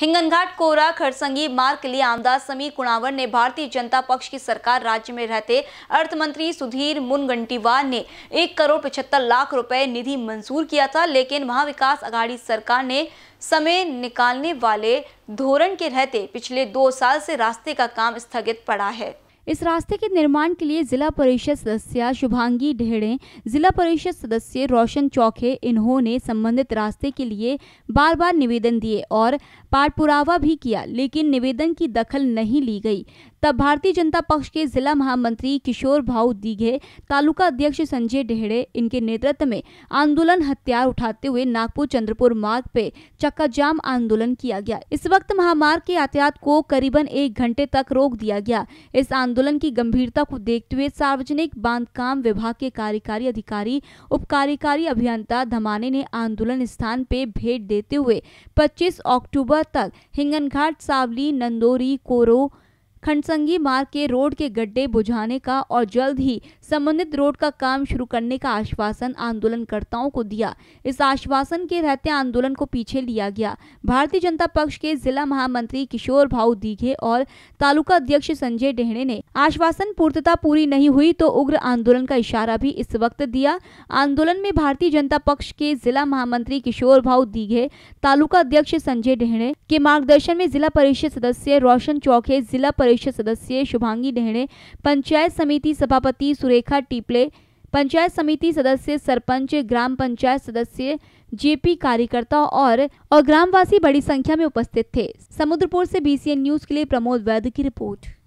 हिंगनघाट कोरा खरसंगी मार्ग के लिए आमदार समीर कुणावर ने भारतीय जनता पक्ष की सरकार राज्य में रहते अर्थ मंत्री सुधीर मुनगंटीवार ने एक करोड़ पचहत्तर लाख रुपए निधि मंजूर किया था लेकिन महाविकास आघाड़ी सरकार ने समय निकालने वाले धोरण के रहते पिछले दो साल से रास्ते का काम स्थगित पड़ा है इस रास्ते के निर्माण के लिए जिला परिषद सदस्य शुभांगी ढेड़े जिला परिषद सदस्य रोशन चौखे इन्होंने संबंधित रास्ते के लिए बार बार निवेदन दिए और पाठपुरावा भी किया लेकिन निवेदन की दखल नहीं ली गई तब भारतीय जनता पक्ष के जिला महामंत्री किशोर भाऊ दीघे तालुका अध्यक्ष संजय ढेड़े इनके नेतृत्व में आंदोलन हथियार उठाते हुए नागपुर चंद्रपुर मार्ग पे चक्का जाम आंदोलन किया गया इस वक्त महामार्ग के यातायात को करीबन एक घंटे तक रोक दिया गया इस आंदोलन की गंभीरता को देखते हुए सार्वजनिक बांधकाम विभाग के कार्यकारी अधिकारी उप कार्यकारी अभियंता धमाने ने आंदोलन स्थान पे भेंट देते हुए 25 अक्टूबर तक हिंगनघाट सावली नंदोरी कोरो खंडसंगी मार्ग के रोड के गड्ढे बुझाने का और जल्द ही संबंधित रोड का काम शुरू करने का आश्वासन आंदोलनकर्ताओं को दिया इस आश्वासन के रहते आंदोलन को पीछे लिया गया भारतीय जनता पक्ष के जिला महामंत्री किशोर भाऊ दीघे और तालुका अध्यक्ष संजय डेहणे ने आश्वासन पूर्तता पूरी नहीं हुई तो उग्र आंदोलन का इशारा भी इस वक्त दिया आंदोलन में भारतीय जनता पक्ष के जिला महामंत्री किशोर भाऊ दीघे तालुका अध्यक्ष संजय डेहड़े के मार्गदर्शन में जिला परिषद सदस्य रोशन चौके जिला परिषद सदस्य शुभांगी नेहड़े पंचायत समिति सभापति सुरेखा टिपले पंचायत समिति सदस्य सरपंच ग्राम पंचायत सदस्य जेपी कार्यकर्ता और और ग्रामवासी बड़ी संख्या में उपस्थित थे समुद्रपुर से बीसीएन न्यूज के लिए प्रमोद वैद्य की रिपोर्ट